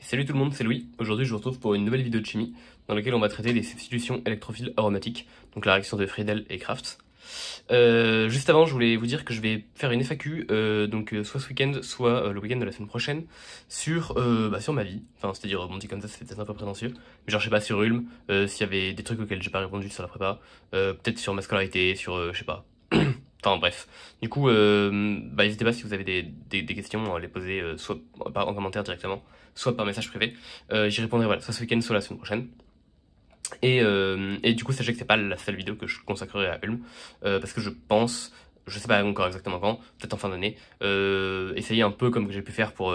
Salut tout le monde, c'est Louis. Aujourd'hui, je vous retrouve pour une nouvelle vidéo de chimie dans laquelle on va traiter des substitutions électrophiles aromatiques, donc la réaction de Friedel et Kraft. Euh, juste avant, je voulais vous dire que je vais faire une FAQ, euh, donc euh, soit ce week-end, soit le week-end de la semaine prochaine, sur, bah, sur ma vie. Enfin, c'est-à-dire, bon, dit comme ça, c'était peut-être un peu prétentieux. Mais genre, je sais pas, sur Ulm, s'il y avait des trucs auxquels j'ai pas répondu sur la prépa, peut-être sur ma scolarité, sur, je sais pas, Enfin bref. Du coup, bah, n'hésitez pas si vous avez des, questions à les poser soit bah, en commentaire directement, soit par message privé. Euh, j'y répondrai voilà, soit ce week-end, soit la semaine prochaine. Euh, et, du coup, sachez que c'est pas la seule vidéo que je consacrerai à Ulm, euh, parce que je pense je sais pas encore exactement quand, peut-être en fin d'année, essayer un peu comme j'ai pu faire pour,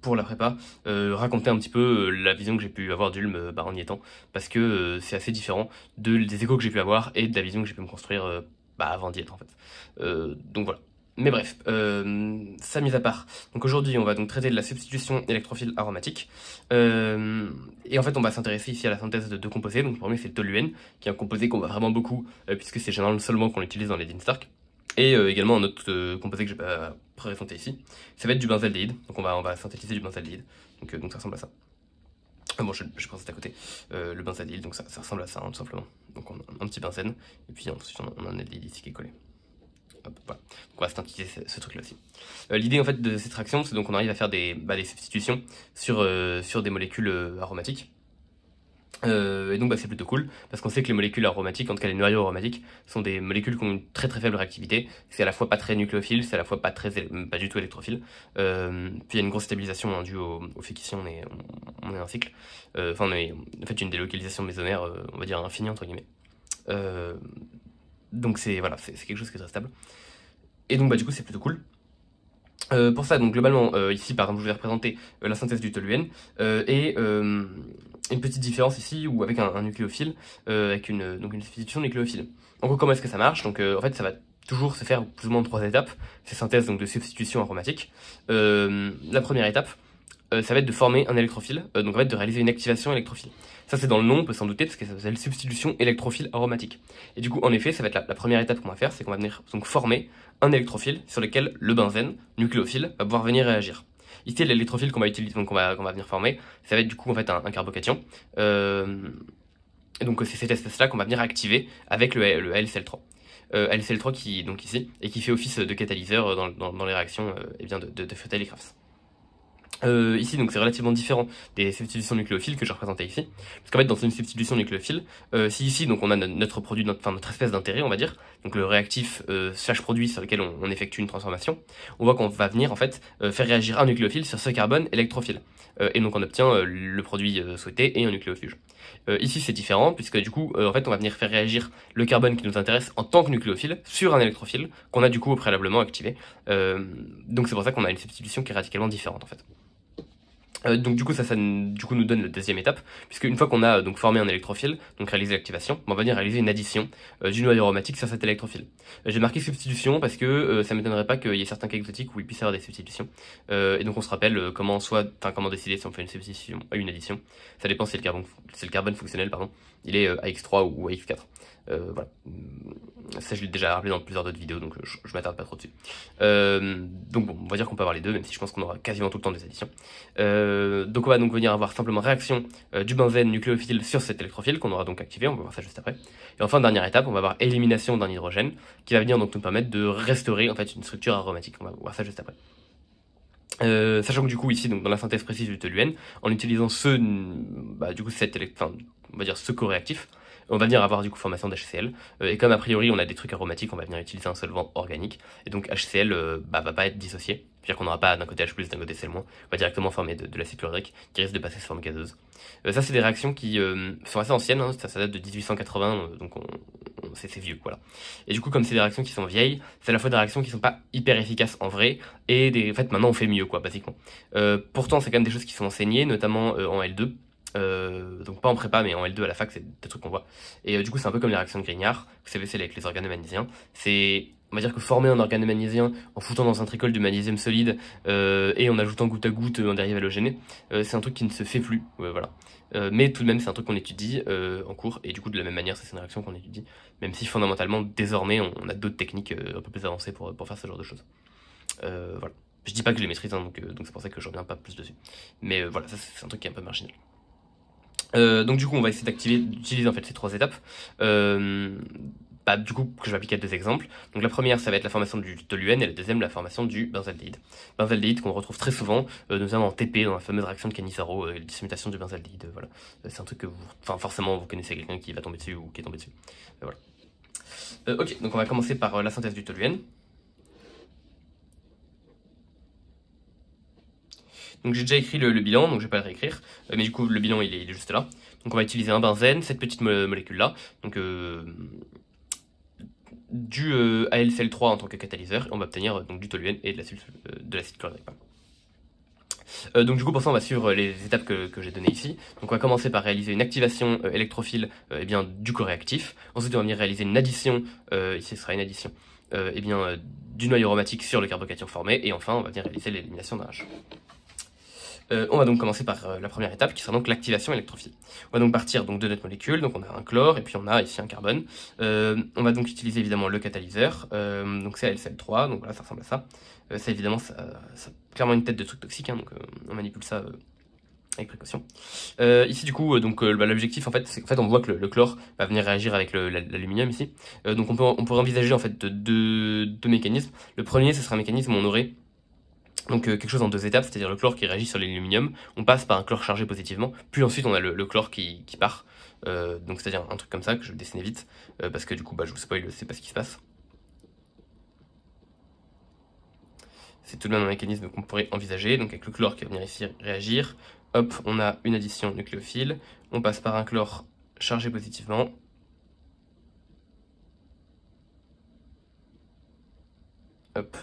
pour la prépa, raconter un petit peu la vision que j'ai pu avoir d'Ulm bah, en y étant, parce que c'est assez différent des échos que j'ai pu avoir et de la vision que j'ai pu me construire bah, avant d'y être en fait. donc voilà mais bref, euh, ça mis à part. Donc aujourd'hui, on va donc traiter de la substitution électrophile aromatique. Euh, et en fait, on va s'intéresser ici à la synthèse de deux composés. Donc le premier, c'est le toluène, qui est un composé qu'on voit vraiment beaucoup, euh, puisque c'est généralement seulement qu'on utilise dans les Stark. Et également un autre composé que je vais pas présenter ici. Ça va être du benzaldéhyde. Donc on va, on va synthétiser du benzaldéhyde. Donc, donc ça ressemble à ça. Ah bon, je, pense que c'est à côté. le benzaldéhyde, donc ça, ça ressemble à ça, hein, tout simplement. Donc on a un petit benzène, et puis ensuite on a, un aldéhyde ici qui est collé. Hop, synthétiser ce, truc-là aussi. Euh, l'idée en fait de cette réaction, c'est donc on arrive à faire des, bah, des substitutions sur, euh, sur des molécules euh, aromatiques. et donc bah, c'est plutôt cool, parce qu'on sait que les molécules aromatiques, en tout cas les noyaux aromatiques, sont des molécules qui ont une très très faible réactivité, c'est à la fois pas très nucléophile, c'est à la fois pas, très, pas du tout électrophile, puis il y a une grosse stabilisation hein, due au, au, fait qu'ici on est, on, est un cycle, enfin on est en fait une délocalisation mésomère, on va dire infinie entre guillemets. Donc c'est voilà, c'est quelque chose qui est très stable. Et donc bah du coup c'est plutôt cool. Euh, pour ça, donc globalement, euh, ici par exemple, je vais représenter euh, la synthèse du toluène et une petite différence ici ou avec un, nucléophile, avec une, donc une substitution nucléophile. En gros, comment est-ce que ça marche Donc en fait, ça va toujours se faire plus ou moins en trois étapes, ces synthèses donc de substitution aromatique. la première étape, euh, ça va être de former un électrophile, euh, donc en fait de réaliser une activation électrophile. Ça c'est dans le nom, on peut s'en douter, parce que ça s'appelle substitution électrophile aromatique. Et du coup, en effet, ça va être la, première étape qu'on va faire, c'est qu'on va venir donc former un électrophile sur lequel le benzène, nucléophile, va pouvoir venir réagir. Ici, l'électrophile qu'on va utiliser, donc qu'on va, va, venir former, ça va être du coup en fait un, carbocation. Euh, donc c'est cette espèce-là qu'on va venir activer avec le, LCL3. Euh, LCL3 qui donc ici et qui fait office de catalyseur euh, dans, dans, les réactions et eh bien de, de, de Crafts. Euh, ici, donc c'est relativement différent des substitutions nucléophiles que je représentais ici. Parce qu'en fait, dans une substitution nucléophile, euh, si ici, donc on a notre produit, notre, enfin notre espèce d'intérêt, on va dire, donc le réactif euh, slash produit sur lequel on, on, effectue une transformation, on voit qu'on va venir en fait euh, faire réagir un nucléophile sur ce carbone électrophile. Euh, et donc on obtient euh, le produit souhaité et un nucléofuge. ici, c'est différent, puisque du coup, en fait, on va venir faire réagir le carbone qui nous intéresse en tant que nucléophile sur un électrophile qu'on a du coup préalablement activé. donc c'est pour ça qu'on a une substitution qui est radicalement différente en fait. Euh, donc du coup ça, ça du coup, nous donne la deuxième étape, puisque une fois qu'on a euh, donc formé un électrophile, donc réalisé l'activation, on va venir réaliser une addition euh, d'une noyau aromatique sur cet électrophile. J'ai marqué substitution parce que ça m'étonnerait pas qu'il y ait certains cas exotiques où il puisse y avoir des substitutions. et donc on se rappelle comment soit, enfin comment décider si on fait une substitution à une addition. Ça dépend si le carbone, c'est le carbone fonctionnel pardon, il est AX3 ou AX4. Euh, ça, je l'ai déjà rappelé dans plusieurs autres vidéos, donc euh, je, ne m'attarde pas trop dessus. Euh, donc bon, on va dire qu'on peut avoir les deux, même si je pense qu'on aura quasiment tout le temps des additions. donc on va donc venir avoir simplement réaction du benzène nucléophile sur cet électrophile, qu'on aura donc activé, on va voir ça juste après. Et enfin, dernière étape, on va avoir élimination d'un hydrogène, qui va venir donc nous permettre de restaurer en fait une structure aromatique. On va voir ça juste après. sachant que du coup ici donc dans la synthèse précise du toluène en utilisant ce bah, du coup cet on va dire ce co-réactif. On va venir avoir du coup formation d'HCl, euh, et comme a priori on a des trucs aromatiques, on va venir utiliser un solvant organique, et donc HCl euh, bah, va pas être dissocié, c'est-à-dire qu'on n'aura pas d'un côté H+, d'un côté Cl-, on va directement former de, l'acide chlorhydrique qui risque de passer sous forme gazeuse. Euh, ça, c'est des réactions qui sont assez anciennes, hein. ça, date de 1880, donc on, c'est vieux, quoi. Et du coup, comme c'est des réactions qui sont vieilles, c'est à la fois des réactions qui sont pas hyper efficaces en vrai, et des, en fait, maintenant on fait mieux, quoi, basiquement. pourtant, c'est quand même des choses qui sont enseignées, notamment en L2, euh, donc pas en prépa mais en L2 à la fac c'est des trucs qu'on voit et euh, du coup c'est un peu comme les réactions de Grignard que c'est avec les organomagnésiens, c'est on va dire que former un magnésien en foutant dans un tricol de magnésium solide euh, et en ajoutant goutte à goutte un dérivé halogéné c'est un truc qui ne se fait plus voilà mais tout de même c'est un truc qu'on étudie en cours et du coup de la même manière c'est une réaction qu'on étudie même si fondamentalement désormais on, a d'autres techniques un peu plus avancées pour, pour faire ce genre de choses voilà je dis pas que je les maîtrise hein, donc donc c'est pour ça que je reviens pas plus dessus mais voilà ça c'est un truc qui est un peu marginal euh, donc du coup, on va essayer d'utiliser en fait ces trois étapes. Euh, bah, du coup, que je vais appliquer à deux exemples. Donc la première, ça va être la formation du, toluène, et la deuxième, la formation du benzaldéhyde. Benzaldéhyde qu'on retrouve très souvent, euh, notamment en TP, dans la fameuse réaction de Canizaro, la dissimulation du benzaldéhyde. voilà, c'est un truc que vous, enfin forcément, vous connaissez quelqu'un qui va tomber dessus ou qui est tombé dessus. voilà. ok, donc on va commencer par la synthèse du toluène. Donc j'ai déjà écrit le, bilan, donc je vais pas le réécrire. Euh, mais du coup, le bilan, il est, juste là. Donc on va utiliser un benzène, cette petite molécule-là. Donc euh, du euh, ALCL3 en tant que catalyseur. Et on va obtenir du toluène et de l'acide chlorhydrique. donc du coup pour ça on va suivre les étapes que, j'ai données ici. Donc on va commencer par réaliser une activation électrophile eh bien, du coréactif. Ensuite on va venir réaliser une addition, ici ce sera une addition, eh bien, du noyau aromatique sur le carbocation formé. Et enfin on va venir réaliser l'élimination d'un H. Euh, on va donc commencer par euh, la première étape qui sera donc l'activation électrophile. On va donc partir donc, de notre molécule, donc on a un chlore et puis on a ici un carbone. Euh, on va donc utiliser évidemment le catalyseur, donc c'est lcl 3 donc voilà ça ressemble à ça. C'est évidemment, ça, clairement une tête de truc toxique, hein, donc on manipule ça avec précaution. ici du coup, donc bah, l'objectif en fait, c'est en fait on voit que le, chlore va venir réagir avec l'aluminium ici. donc on peut on pourrait envisager en fait deux mécanismes. Le premier, ce sera un mécanisme où on aurait donc euh, quelque chose en deux étapes, c'est-à-dire le chlore qui réagit sur l'aluminium, on passe par un chlore chargé positivement, puis ensuite on a le, chlore qui, part, euh, donc c'est-à-dire un truc comme ça que je vais dessiner vite, euh, parce que du coup bah, je vous spoil, c'est pas ce qui se passe. C'est tout le même mécanisme qu'on pourrait envisager, donc avec le chlore qui va venir ici réagir, hop, on a une addition nucléophile, on passe par un chlore chargé positivement, hop,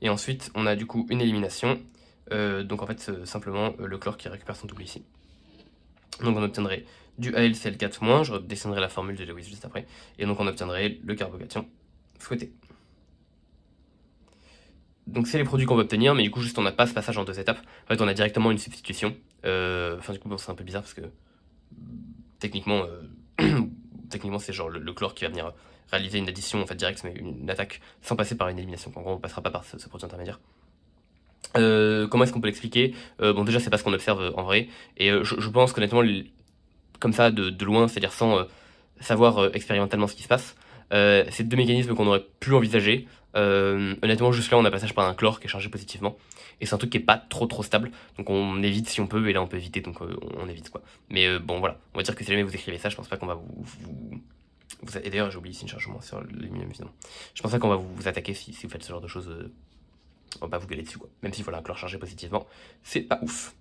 et ensuite, on a du coup une élimination. Euh, donc en fait, euh, simplement euh, le chlore qui récupère son double ici. Donc on obtiendrait du AlCl4-, je redescendrai la formule de Lewis juste après, et donc on obtiendrait le carbocation souhaité. Donc c'est les produits qu'on va obtenir, mais du coup juste on n'a pas ce passage en deux étapes. En fait on a directement une substitution. enfin du coup bon, c'est un peu bizarre parce que techniquement techniquement c'est genre le, chlore qui va venir réaliser une addition en fait directe, mais une, attaque sans passer par une élimination. En gros, on passera pas par ce, produit intermédiaire. Euh, comment est-ce qu'on peut l'expliquer euh, Bon, déjà, c'est pas ce qu'on observe euh, en vrai, et je, pense qu'honnêtement, comme ça, de, loin, c'est-à-dire sans savoir expérimentalement ce qui se passe, c'est deux mécanismes qu'on aurait pu envisager. honnêtement, juste là, on a passage par un chlore qui est chargé positivement, et c'est un truc qui est pas trop trop stable, donc on évite si on peut, et là on peut éviter, donc on évite quoi. Mais bon, voilà, on va dire que si jamais vous écrivez ça, je pense pas qu'on va vous et d'ailleurs, j'ai oublié ici une charge moins sur l'aluminium, sinon. Je pense qu'on va vous, attaquer si, vous faites ce genre de choses. Euh, on va pas vous gueuler dessus, quoi. Même voilà faut le chargé positivement, c'est pas ouf.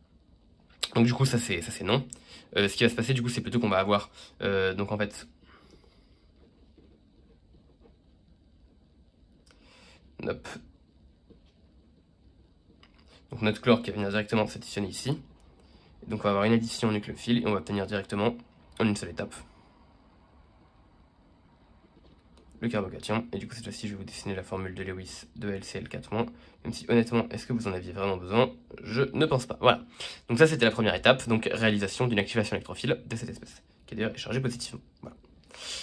Donc du coup, ça c'est ça c'est non. Euh, ce qui va se passer, du coup, c'est plutôt qu'on va avoir... Euh, donc en fait... Donc notre chlore qui va venir directement s'additionner ici. donc on va avoir une addition nucléophile et on va obtenir directement en une seule étape le carbocation. Et du coup, cette fois-ci, je vais vous dessiner la formule de Lewis de LCl4-. Même si, honnêtement, est-ce que vous en aviez vraiment besoin Je ne pense pas. Voilà. Donc ça, c'était la première étape. Donc, réalisation d'une activation électrophile de cette espèce, qui est d'ailleurs chargée positivement. Voilà.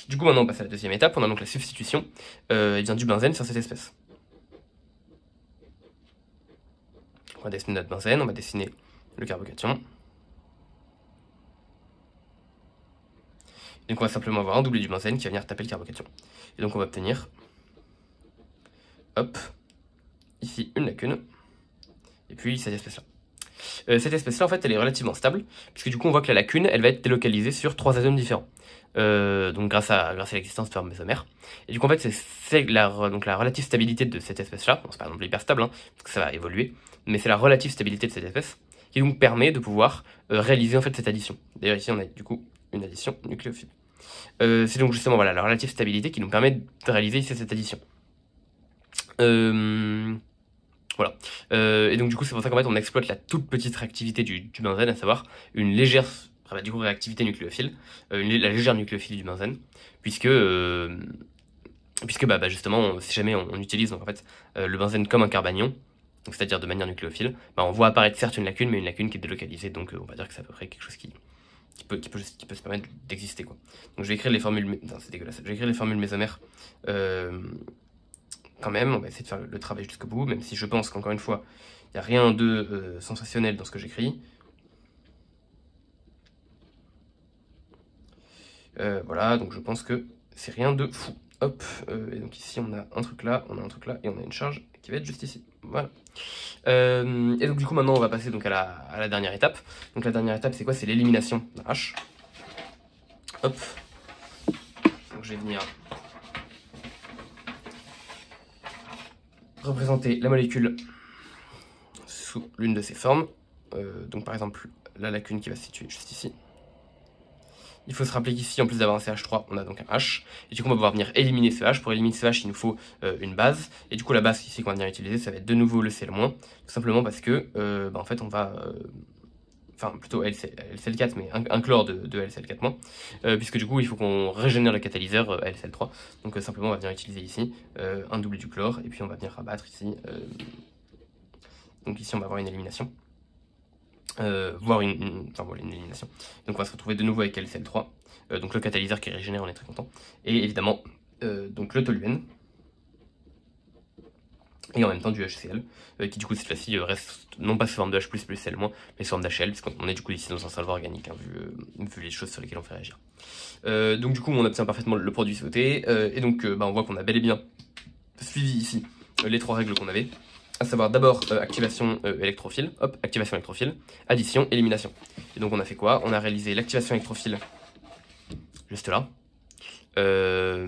Du coup, maintenant, on passe à la deuxième étape. On a donc la substitution et euh, eh bien, du benzène sur cette espèce. On va dessiner notre benzène, on va dessiner le carbocation. Donc on va simplement avoir un doublé du benzène qui va venir taper le carbocation. Et donc on va obtenir, hop, ici une lacune, et puis cette espèce-là. Euh, cette espèce-là, en fait, elle est relativement stable, puisque du coup, on voit que la lacune, elle va être délocalisée sur trois atomes différents. Euh, donc grâce à, l'existence de mesomères. Et du coup, en fait, c'est la, donc, la relative stabilité de cette espèce-là, bon, c'est pas plus hyper stable, hein, parce que ça va évoluer, mais c'est la relative stabilité de cette espèce qui donc permet de pouvoir euh, réaliser en fait cette addition. D'ailleurs, ici, on a du coup une addition nucléophile. Euh, c'est donc justement voilà, la relative stabilité qui nous permet de réaliser cette addition. Euh, voilà. Euh, et donc du coup c'est pour ça qu'en fait on exploite la toute petite réactivité du, benzène, à savoir une légère du réactivité nucléophile, la légère nucléophile du benzène, puisque, puisque bah, bah justement si jamais on, utilise en fait, le benzène comme un carbanion, c'est-à-dire de manière nucléophile, bah, on voit apparaître certes une lacune, mais une lacune qui est délocalisée, donc on va dire que c'est à peu près quelque chose qui, qui peut, qui peut se permettre d'exister. Donc je vais écrire les formules... Non, dégueulasse. Je vais écrire les formules mésomères euh, quand même. On va essayer de faire le, travail jusqu'au bout, même si je pense qu'encore une fois, il n'y a rien de euh, sensationnel dans ce que j'écris. Euh, voilà, donc je pense que c'est rien de fou. Hop, et donc ici on a un truc là, on a un truc là, et on a une charge qui va être juste ici. Voilà. Euh, et donc du coup maintenant on va passer donc à la, dernière étape. Donc la dernière étape c'est quoi C'est l'élimination d'un H. Hop. Donc je vais venir représenter la molécule sous l'une de ses formes. Euh, donc par exemple la lacune qui va se situer juste ici. Il faut se rappeler qu'ici, en plus d'avoir un CH3, on a donc un H. Et du coup, on va pouvoir venir éliminer ce H. Pour éliminer ce H, il nous faut euh, une base. Et du coup, la base ici qu'on va venir utiliser, ça va être de nouveau le CL-. Tout simplement parce que, euh, bah, en fait, on va... Euh, enfin, plutôt LCL4, mais un, chlore de, de LCL4-, puisque du coup, il faut qu'on régénère le catalyseur LCL3. Donc, simplement, on va venir utiliser ici un double du chlore, et puis on va venir rabattre ici. donc ici, on va avoir une élimination. Euh, voire une, voilà, élimination. Donc on va se retrouver de nouveau avec LCL3, euh, donc le catalyseur qui régénère, on est très content. Et évidemment, euh, donc le toluène, et en même temps du HCl, qui du coup cette fois-ci reste non pas sous forme de H+, plus L-, mais sous forme d'HL, puisqu'on est du coup ici dans un solvant organique, hein, vu, les choses sur lesquelles on fait réagir. donc du coup on obtient parfaitement le produit sauté, et donc bah, on voit qu'on a bel et bien suivi ici les trois règles qu'on avait, à savoir d'abord euh, activation euh, électrophile, hop, activation électrophile, addition, élimination. Et donc on a fait quoi On a réalisé l'activation électrophile juste là, euh,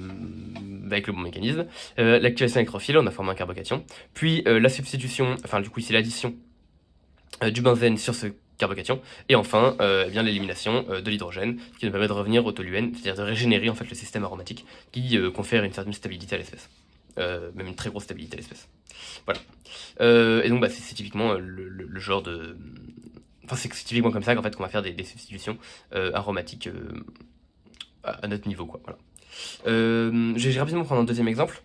avec le bon mécanisme, l'activation électrophile, on a formé un carbocation, puis la substitution, enfin du coup ici l'addition du benzène sur ce carbocation, et enfin eh bien l'élimination de l'hydrogène, qui nous permet de revenir au toluène, c'est-à-dire de régénérer en fait le système aromatique qui confère une certaine stabilité à l'espèce. Euh, même une très grosse stabilité à l'espèce. Voilà. Euh, et donc bah, c'est typiquement euh, le, genre de... Enfin c'est typiquement comme ça qu'en fait qu'on va faire des, substitutions aromatiques à, notre niveau quoi. Voilà. je vais rapidement prendre un deuxième exemple.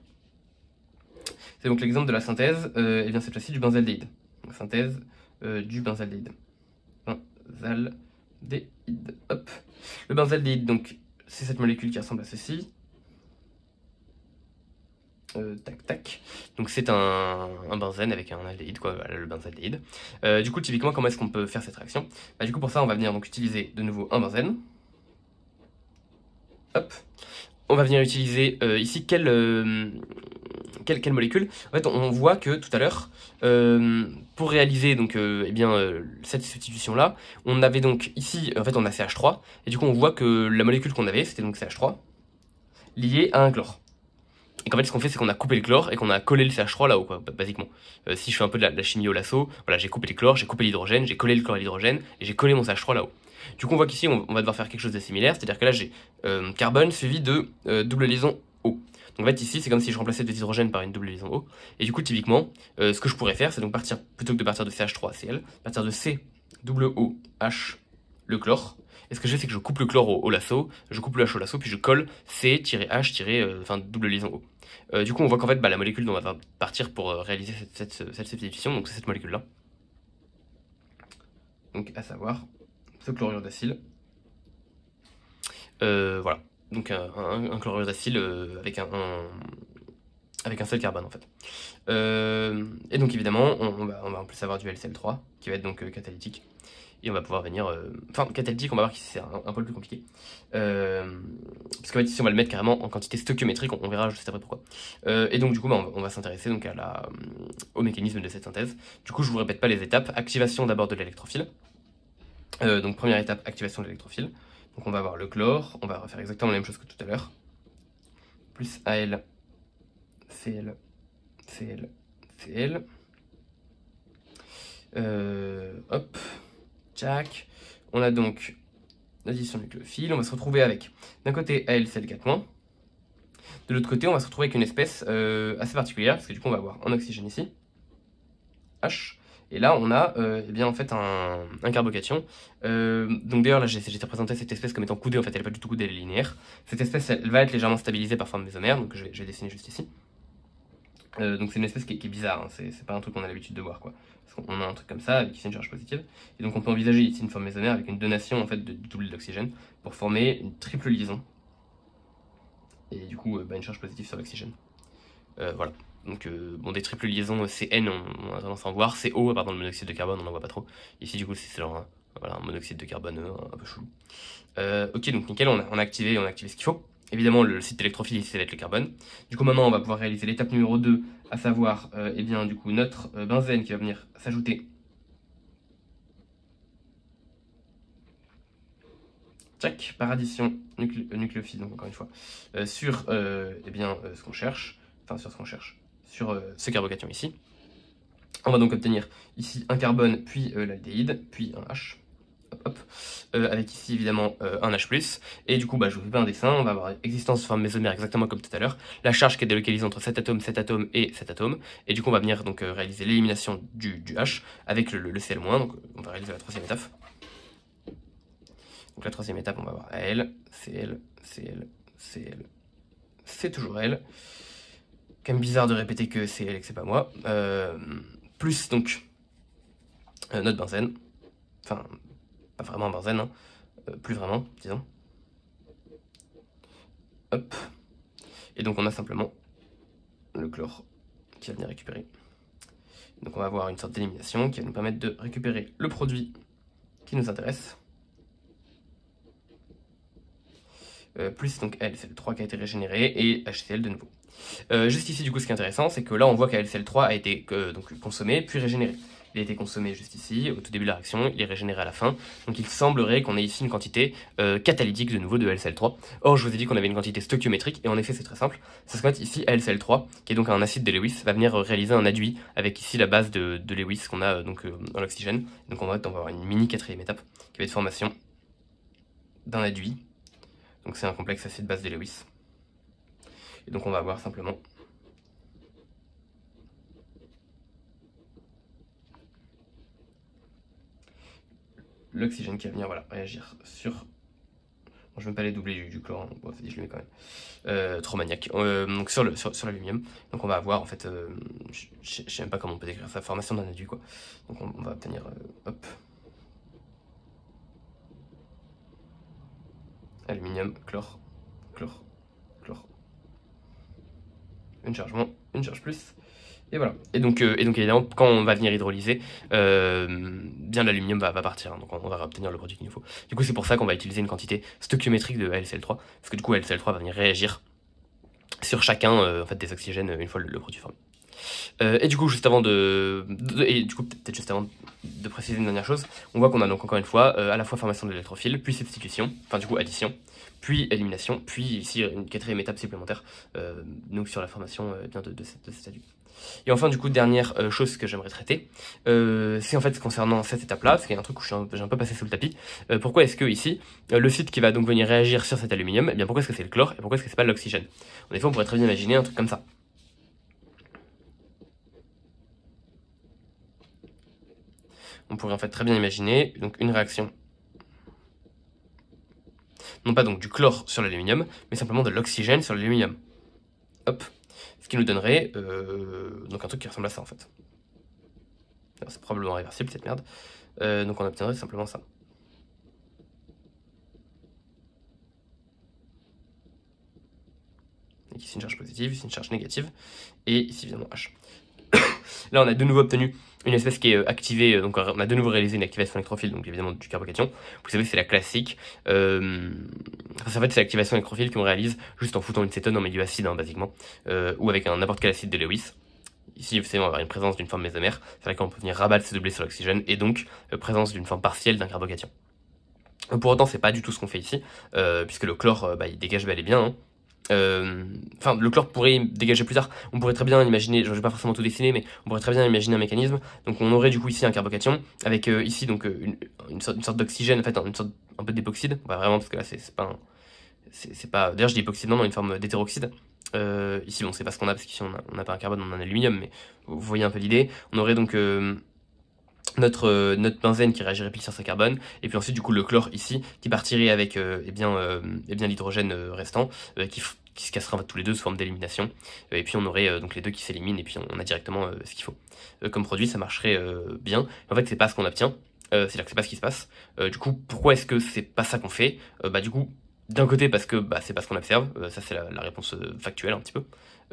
C'est donc l'exemple de la synthèse, et eh bien cette fois-ci du benzaldéhyde. synthèse du benzaldéhyde. Benzaldéhyde. Hop. Le benzaldéhyde, donc, c'est cette molécule qui ressemble à ceci. Euh, tac tac. Donc c'est un, benzène avec un aldéhyde, quoi, le benzaldéhyde. Euh, du coup, typiquement, comment est-ce qu'on peut faire cette réaction bah, Du coup, pour ça, on va venir donc utiliser de nouveau un benzène. Hop. On va venir utiliser euh, ici quelle, quelle, molécule En fait, on, voit que tout à l'heure, pour réaliser donc, eh bien, cette substitution-là, on avait donc ici, en fait, on a CH3, et du coup, on voit que la molécule qu'on avait, c'était donc CH3, liée à un chlore. Et en fait, ce qu'on fait, c'est qu'on a coupé le chlore et qu'on a collé le CH3 là-haut, quoi, basiquement. Euh, si je fais un peu de la, chimie au lasso, voilà, j'ai coupé le chlore, j'ai coupé l'hydrogène, j'ai collé le chlore et l'hydrogène, et j'ai collé mon CH3 là-haut. Du coup, on voit qu'ici, on, va devoir faire quelque chose de similaire, c'est-à-dire que là, j'ai euh, carbone suivi de euh, double liaison O. Donc en fait, ici, c'est comme si je remplaçais des hydrogènes par une double liaison O. Et du coup, typiquement, ce que je pourrais faire, c'est donc partir, plutôt que de partir de CH3Cl, partir de C, double O, H, le chlore, et ce que je fais, c'est que je coupe le chlore au, lasso, je coupe le H au lasso, puis je colle C-H- double liaison O. Euh, du coup, on voit qu'en fait, bah, la molécule dont on va partir pour euh, réaliser cette, cette, cette substitution, donc c'est cette molécule-là. Donc, à savoir, ce chlorure d'acyle. Euh, voilà, donc un, chlorure d'acyle avec un, avec un seul carbone en fait. et donc évidemment, on, va, on, va, en plus avoir du LCl3 qui va être donc catalytique et on va pouvoir venir... Euh, enfin, catalytique, on va voir que c'est un, peu plus compliqué. Euh, parce qu'en fait, ici, on va le mettre carrément en quantité stoichiométrique, on, verra juste après pourquoi. Euh, et donc, du coup, bah, on, va s'intéresser donc au mécanisme de cette synthèse. Du coup, je vous répète pas les étapes. Activation d'abord de l'électrophile. donc, première étape, activation de l'électrophile. Donc, on va avoir le chlore, on va refaire exactement la même chose que tout à l'heure. Plus AL, CL, CL, CL. hop, on a donc l'addition le fil. On va se retrouver avec, d'un côté, ALCL 4-. De l'autre côté, on va se retrouver avec une espèce euh, assez particulière, parce que du coup, on va avoir un oxygène ici, H, et là, on a euh, eh bien, en fait un, carbocation. Euh, donc d'ailleurs, là, j'ai représenté cette espèce comme étant coudée. En fait, elle n'est pas du tout coudée, elle est linéaire. Cette espèce, elle va être légèrement stabilisée par forme mesomère, Donc je vais, je vais dessiner juste ici. Euh, donc c'est une espèce qui est, bizarre, hein. c'est pas un truc qu'on a l'habitude de voir quoi. Parce qu'on a un truc comme ça avec ici une charge positive, et donc on peut envisager ici une forme maisonnaire avec une donation en fait de double d'oxygène pour former une triple liaison, et du coup euh, bah, une charge positive sur l'oxygène. Euh, voilà. Donc bon des triples liaisons CN on, on, a tendance à en voir, CO pardon le monoxyde de carbone on en voit pas trop. Ici du coup c'est genre un, voilà, monoxyde de carbone un peu chelou. ok donc nickel on a, on a activé on a activé ce qu'il faut. Évidemment, le site électrophile, ça va le carbone. Du coup, maintenant, on va pouvoir réaliser l'étape numéro 2, à savoir euh, eh bien, du coup, notre euh, benzène qui va venir s'ajouter. tchac, par addition euh, nucléophile, donc encore une fois, sur eh bien, ce qu'on cherche, enfin sur ce qu'on cherche, sur ce carbocation ici. On va donc obtenir ici un carbone, puis l'aldéhyde, puis un H. Euh, avec ici évidemment euh, un H+. Et du coup, bah, je vous fais un dessin, on va avoir existence de forme mésomère exactement comme tout à l'heure, la charge qui est délocalisée entre cet atome, cet atome et cet atome, et du coup on va venir donc euh, réaliser l'élimination du, H avec le, CL-, donc on va réaliser la troisième étape. Donc la troisième étape, on va avoir AL, CL, CL, CL, c'est toujours L. Quand même bizarre de répéter que c'est L et que c'est pas moi. plus donc notre benzène, enfin vraiment un Barzen, hein. euh, plus vraiment, disons. Hop. Et donc on a simplement le chlore qui va venir récupérer. Donc on va avoir une sorte d'élimination qui va nous permettre de récupérer le produit qui nous intéresse. Euh, plus donc LCL3 qui a été régénéré et HCl de nouveau. Euh, juste ici du coup ce qui est intéressant c'est que là on voit qualcl 3 a été donc, consommé puis régénéré. Il a été consommé juste ici, au tout début de la réaction, il est régénéré à la fin. Donc il semblerait qu'on ait ici une quantité euh, catalytique de nouveau de LCl3. Or, je vous ai dit qu'on avait une quantité stoichiométrique, et en effet, c'est très simple. Ça se met ici LCl3, qui est donc un acide de Lewis, va venir réaliser un aduit, avec ici la base de, Lewis qu'on a euh, donc euh, dans l'oxygène. Donc on va, avoir une mini quatrième étape qui va être formation d'un aduit, Donc c'est un complexe acide base de Lewis. Et donc on va avoir simplement l'oxygène qui va venir voilà, réagir sur... Bon, je ne vais pas les doubler, du chlore, je le mets quand même. Euh, trop maniaque. Euh, donc sur l'aluminium. Sur, sur donc on va avoir, en fait, euh, je ne sais même pas comment on peut décrire sa formation d'un adulte, quoi. Donc on, va obtenir, euh, Aluminium, chlore, chlore, chlore. Une charge moins, une charge plus. Et voilà. Et donc, euh, et donc évidemment, quand on va venir hydrolyser, euh, bien l'aluminium va, partir, hein. donc on va obtenir le produit qu'il nous faut. Du coup, c'est pour ça qu'on va utiliser une quantité stoichiométrique de lcl 3 parce que du coup, lcl 3 va venir réagir sur chacun euh, fait, des oxygènes une fois le, produit formé. et du coup, juste avant de, et du coup peut-être juste avant de préciser une dernière chose, on voit qu'on a donc encore une fois à la fois formation de l'électrophile, puis substitution, enfin du coup addition, puis élimination, puis ici une quatrième étape supplémentaire, donc sur la formation de, de cet adulte. Et enfin, du coup, dernière euh, chose que j'aimerais traiter, euh, c'est en fait concernant cette étape-là, parce qu'il y a un truc où j'ai un, peu passé sous le tapis. Euh, pourquoi est-ce que ici, le site qui va donc venir réagir sur cet aluminium, eh bien pourquoi est-ce que c'est le chlore et pourquoi est-ce que c'est pas l'oxygène En effet, on pourrait très bien imaginer un truc comme ça. on pourrait en fait très bien imaginer donc une réaction non pas donc du chlore sur l'aluminium, mais simplement de l'oxygène sur l'aluminium. Hop, qui nous donnerait euh, donc un truc qui ressemble à ça en fait. C'est probablement réversible cette merde. Euh, donc on obtiendrait simplement ça. ici une charge positive, ici une charge négative, et ici évidemment H. Là on a de nouveau obtenu une espèce qui est euh, activée, euh, donc on a de nouveau réalisé une activation électrophile, donc évidemment du carbocation. Vous savez, c'est la classique. Euh, en fait, c'est l'activation électrophile qu'on réalise juste en foutant une cétone en milieu acide, hein, basiquement, ou avec un n'importe quel acide de Lewis. Ici, forcément, on va avoir une présence d'une forme mésomère. C'est vrai qu'on peut venir rabattre ces doublés sur l'oxygène, et donc présence d'une forme partielle d'un carbocation. Pour autant, c'est pas du tout ce qu'on fait ici, puisque le chlore, bah, il dégage bel et bien. Hein. Euh, enfin, le chlore pourrait dégager plus tard. On pourrait très bien imaginer, je ne vais pas forcément tout dessiner, mais on pourrait très bien imaginer un mécanisme. Donc, on aurait du coup ici un carbocation, avec euh, ici donc euh, une, sorte, d'oxygène, en fait, une sorte un peu d'époxyde. Bah, vraiment, parce que là, c'est pas. c'est pas. D'ailleurs, je dis non dans une forme d'hétéroxyde. ici, bon, c'est pas ce qu'on a, parce qu'ici, on n'a pas un carbone, on a un aluminium, mais vous voyez un peu l'idée. On aurait donc notre, euh, notre benzène qui réagirait plus sur sa carbone, et puis ensuite du coup le chlore ici qui partirait avec euh, eh euh, eh bien, l'hydrogène restant qui, qui, se cassera tous les deux sous forme d'élimination, et puis on aurait donc les deux qui s'éliminent, et puis on a directement ce qu'il faut. comme produit, ça marcherait bien, en fait c'est pas ce qu'on obtient, c'est-à-dire que c'est pas ce qui se passe. du coup, pourquoi est-ce que c'est pas ça qu'on fait Bah du coup, d'un côté parce que bah, c'est pas ce qu'on observe, ça c'est la réponse factuelle un petit peu,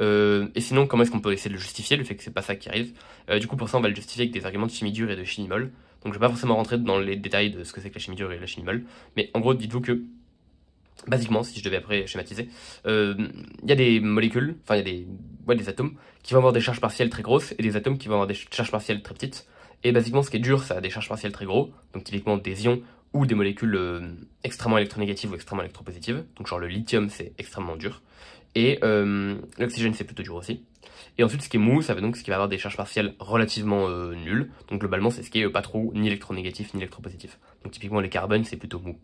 euh, et sinon, comment est-ce qu'on peut essayer de le justifier, le fait que c'est pas ça qui arrive euh, Du coup, pour ça, on va le justifier avec des arguments de chimie dure et de chimie molle. Donc, je vais pas forcément rentrer dans les détails de ce que c'est que la chimie dure et la chimie molle. Mais en gros, dites-vous que basiquement, si je devais après schématiser, il euh, y a des molécules, enfin il y a des, ouais, des atomes qui vont avoir des charges partielles très grosses et des atomes qui vont avoir des charges partielles très petites. Et basiquement, ce qui est dur, ça a des charges partielles très grosses, donc typiquement des ions ou des molécules extrêmement électronégatives ou extrêmement électropositives. Donc genre le lithium, c'est extrêmement dur. Et euh, l'oxygène c'est plutôt dur aussi. Et ensuite, ce qui est mou, ça veut donc ce qui va avoir des charges partielles relativement euh, nulles. Donc globalement, c'est ce qui est euh, pas trop ni électronégatif ni électropositif. Donc typiquement, les carbones, c'est plutôt mou.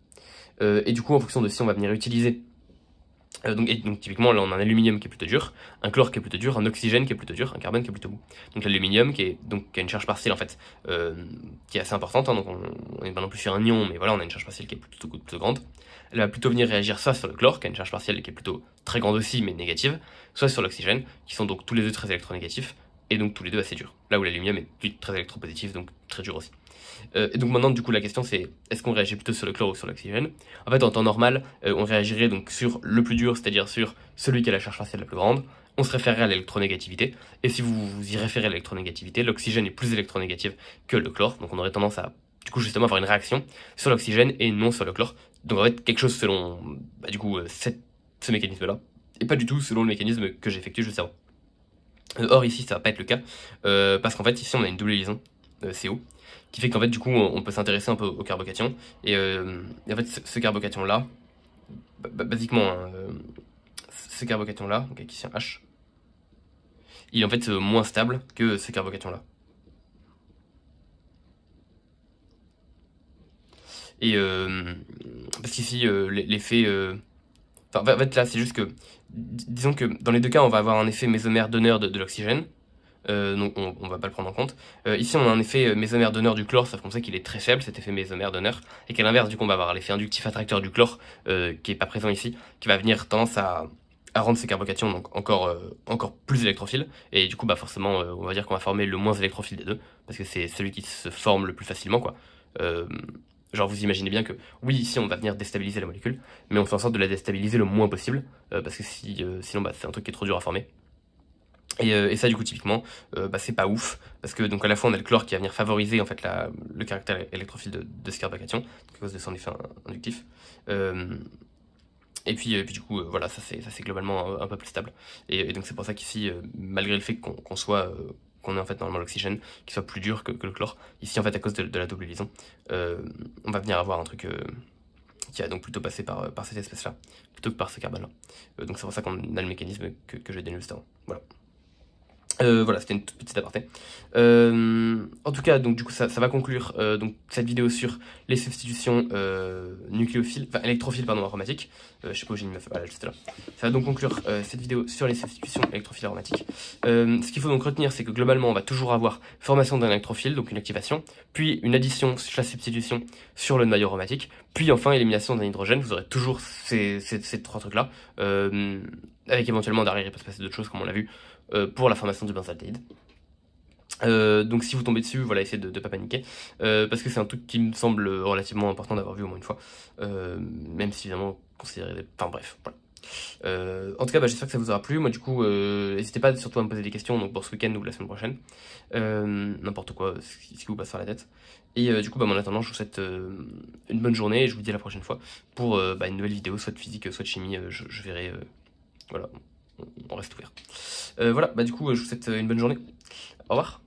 et du coup, en fonction de si on va venir utiliser euh, donc, typiquement là on a un aluminium qui est plutôt dur, un chlore qui est plutôt dur, un oxygène qui est plutôt dur, un carbone qui est plutôt mou. Donc l'aluminium qui est donc qui a une charge partielle en fait euh, qui est assez importante, hein, donc on, est pas non plus sur un ion mais voilà on a une charge partielle qui est plutôt, plutôt, grande. Elle va plutôt venir réagir soit sur le chlore qui a une charge partielle qui est plutôt très grande aussi mais négative, soit sur l'oxygène qui sont donc tous les deux très électronégatifs et donc tous les deux assez durs. Là où l'aluminium est très électropositif, donc très dur aussi. Euh, et donc maintenant, du coup, la question c'est est-ce qu'on réagit plutôt sur le chlore ou sur l'oxygène En fait, en temps normal, euh, on réagirait donc sur le plus dur, c'est-à-dire sur celui qui a la charge faciale la plus grande. On se référerait à l'électronégativité. Et si vous, vous y référez à l'électronégativité, l'oxygène est plus électronégatif que le chlore. Donc on aurait tendance à, du coup, justement avoir une réaction sur l'oxygène et non sur le chlore. Donc en fait, quelque chose selon, bah, du coup, euh, ce mécanisme-là. Et pas du tout selon le mécanisme que j'effectue juste avant. Euh, or ici ça va pas être le cas, euh, parce qu'en fait ici on a une double liaison euh, CO, qui fait qu'en fait du coup on peut s'intéresser un peu au carbocation, et, en fait ce, carbocation là, basiquement hein, ce carbocation là, qui est un H, il est en fait moins stable que ce carbocation là. Et parce qu'ici l'effet Enfin, en fait, là, c'est juste que, disons que dans les deux cas, on va avoir un effet mésomère donneur de, l'oxygène, euh, donc on, on, va pas le prendre en compte. Euh, ici, on a un effet euh, mésomère donneur du chlore, sauf qu'on sait qu'il est très faible, cet effet mesomère donneur, et qu'à l'inverse, du coup, on va avoir l'effet inductif attracteur du chlore, qui est pas présent ici, qui va venir tendance à, à rendre ces carbocations donc encore, encore plus électrophiles, et du coup, bah forcément, on va dire qu'on va former le moins électrophile des deux, parce que c'est celui qui se forme le plus facilement, quoi. Genre vous imaginez bien que oui, ici on va venir déstabiliser la molécule, mais on fait en sorte de la déstabiliser le moins possible, euh, parce que euh, sinon bah, c'est un truc qui est trop dur à former. Et, euh, ça du coup typiquement, bah, c'est pas ouf, parce que donc à la fois on a le chlore qui va venir favoriser en fait le caractère électrophile de, ce carbacation, à cause de son effet inductif. Et puis, du coup, voilà, ça c'est globalement un, peu plus stable. Et, donc c'est pour ça qu'ici, malgré le fait qu'on soit qu'on ait en fait normalement l'oxygène, qui soit plus dur que, le chlore. Ici, en fait, à cause de, la double liaison, euh, on va venir avoir un truc euh, qui a donc plutôt passé euh, par, cette espèce-là, plutôt que par ce carbone-là. donc c'est pour ça qu'on a le mécanisme que, que j'ai donné juste avant. Voilà. Euh, voilà, c'était une toute petite aparté. Euh, en tout cas, donc du coup, ça, ça va conclure euh, donc cette vidéo sur les substitutions nucléophiles, enfin électrophiles, pardon, aromatiques. je sais pas où j'ai mis ma feuille, juste là. Ça va donc conclure cette vidéo sur les substitutions électrophiles aromatiques. ce qu'il faut donc retenir, c'est que globalement, on va toujours avoir formation d'un électrophile, donc une activation, puis une addition la substitution sur le noyau aromatique, puis enfin élimination d'un hydrogène. Vous aurez toujours ces, ces trois trucs-là, avec éventuellement derrière il peut se passer d'autres choses comme on l'a vu. Euh, pour la formation du benzaldéhyde. Euh, donc si vous tombez dessus, voilà, essayez de ne pas paniquer, euh, parce que c'est un truc qui me semble relativement important d'avoir vu au moins une fois, même si évidemment considéré. Enfin bref, voilà. en tout cas, bah, j'espère que ça vous aura plu. Moi, du coup, n'hésitez pas surtout à me poser des questions donc pour ce week-end ou la semaine prochaine. N'importe quoi, ce qui vous passe sur la tête. Et du coup, bah, en attendant, je vous souhaite une bonne journée et je vous dis à la prochaine fois pour bah, une nouvelle vidéo, soit de physique, soit de chimie. je, verrai. voilà on reste ouvert. Euh, voilà, bah du coup, euh, je vous souhaite euh, une bonne journée. Au revoir.